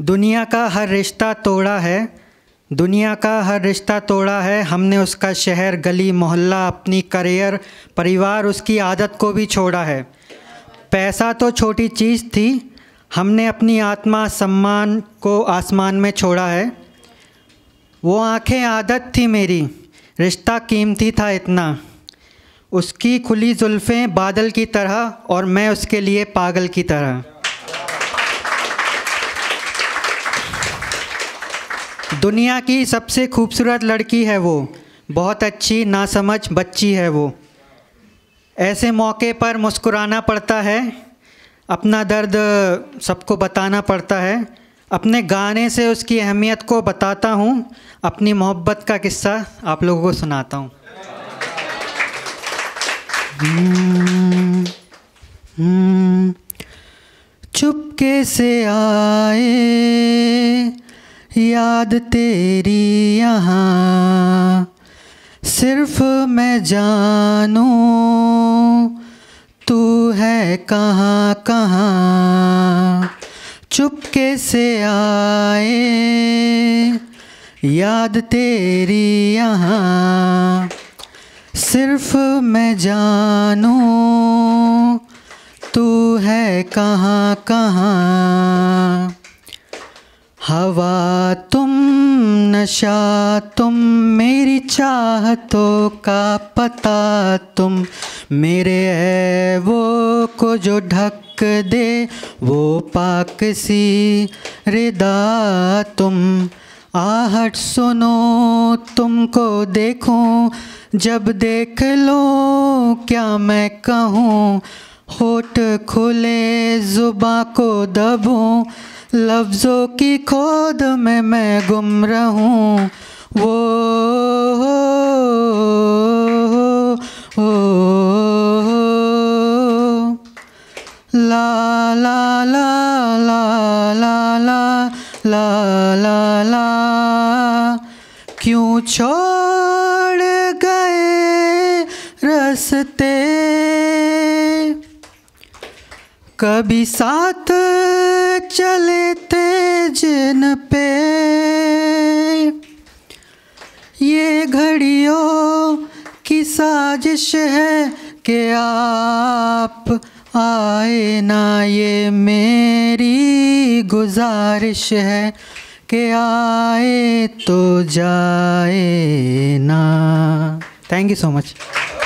दुनिया का हर रिश्ता तोड़ा है दुनिया का हर रिश्ता तोड़ा है हमने उसका शहर गली मोहल्ला अपनी करियर परिवार उसकी आदत को भी छोड़ा है पैसा तो छोटी चीज़ थी हमने अपनी आत्मा सम्मान को आसमान में छोड़ा है वो आंखें आदत थी मेरी रिश्ता कीमती था इतना उसकी खुली जुल्फ़ें बादल की तरह और मैं उसके लिए पागल की तरह दुनिया की सबसे खूबसूरत लड़की है वो बहुत अच्छी नासमझ बच्ची है वो ऐसे मौके पर मुस्कुराना पड़ता है अपना दर्द सबको बताना पड़ता है अपने गाने से उसकी अहमियत को बताता हूँ अपनी मोहब्बत का किस्सा आप लोगों को सुनाता हूँ हम्म, हम्म, चुपके से आए याद तेरी यहाँ सिर्फ मैं जानू तू है कहाँ कहाँ चुपके से आए याद तेरी यहाँ सिर्फ मैं जानू तू है कहाँ कहाँ हवा तुम नशा तुम मेरी चाहतों का पता तुम मेरे है वो को जो ढक दे वो पाक सी रिदा तुम आहट सुनो तुमको देखूं जब देख लो क्या मैं कहूँ होठ खुले जुबा को दबूँ लफ्ज़ों की खोद में मैं गुम रहूं वो ओ ला ला ला ला ला ला ला ला क्यों छोड़ गए रस्ते कभी साथ चले तेज न पे ये घड़ियों की साजिश है कि आप आए ना ये मेरी गुजारिश है कि आए तो जाए ना थैंक यू सो मच